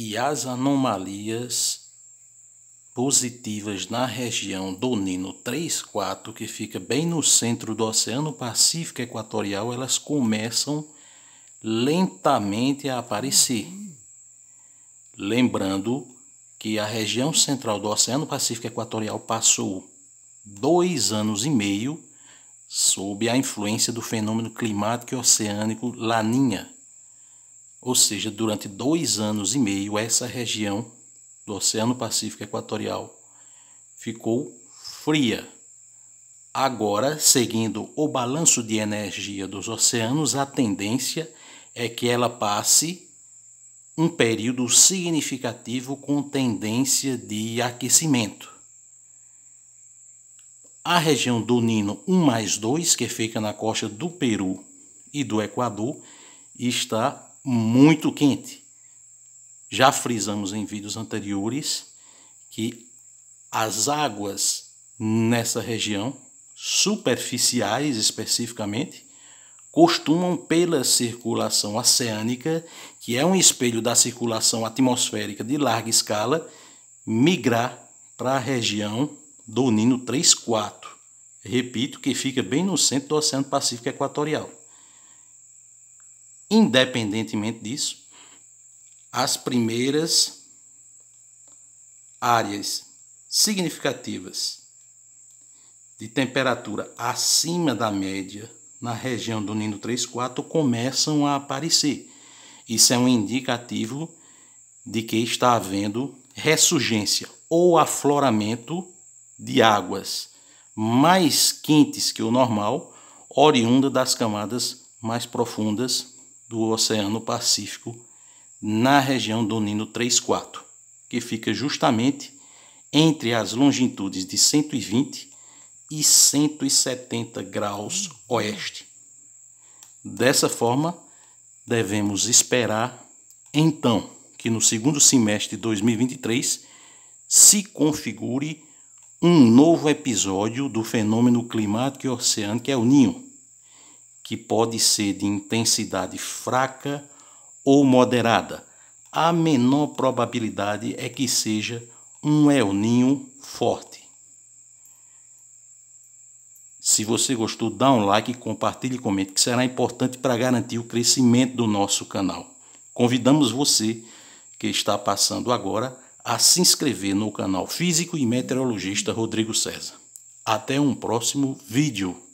e as anomalias positivas na região do Nino 3-4, que fica bem no centro do Oceano Pacífico Equatorial, elas começam lentamente a aparecer. Lembrando que a região central do Oceano Pacífico Equatorial passou dois anos e meio sob a influência do fenômeno climático e oceânico Laninha ou seja, durante dois anos e meio, essa região do Oceano Pacífico Equatorial ficou fria. Agora, seguindo o balanço de energia dos oceanos, a tendência é que ela passe um período significativo com tendência de aquecimento. A região do Nino 1 mais 2, que fica na costa do Peru e do Equador, está muito quente. Já frisamos em vídeos anteriores que as águas nessa região, superficiais especificamente, costumam, pela circulação oceânica, que é um espelho da circulação atmosférica de larga escala, migrar para a região do Nino 3-4. Repito que fica bem no centro do Oceano Pacífico Equatorial. Independentemente disso, as primeiras áreas significativas de temperatura acima da média na região do Nino 3,4 começam a aparecer. Isso é um indicativo de que está havendo ressurgência ou afloramento de águas mais quentes que o normal, oriunda das camadas mais profundas do Oceano Pacífico na região do Nino 34, que fica justamente entre as longitudes de 120 e 170 graus oeste. Dessa forma, devemos esperar então que no segundo semestre de 2023 se configure um novo episódio do fenômeno climático e oceânico que é o Ninho que pode ser de intensidade fraca ou moderada. A menor probabilidade é que seja um El Ninho forte. Se você gostou, dá um like, compartilhe e comente, que será importante para garantir o crescimento do nosso canal. Convidamos você que está passando agora a se inscrever no canal Físico e Meteorologista Rodrigo César. Até um próximo vídeo.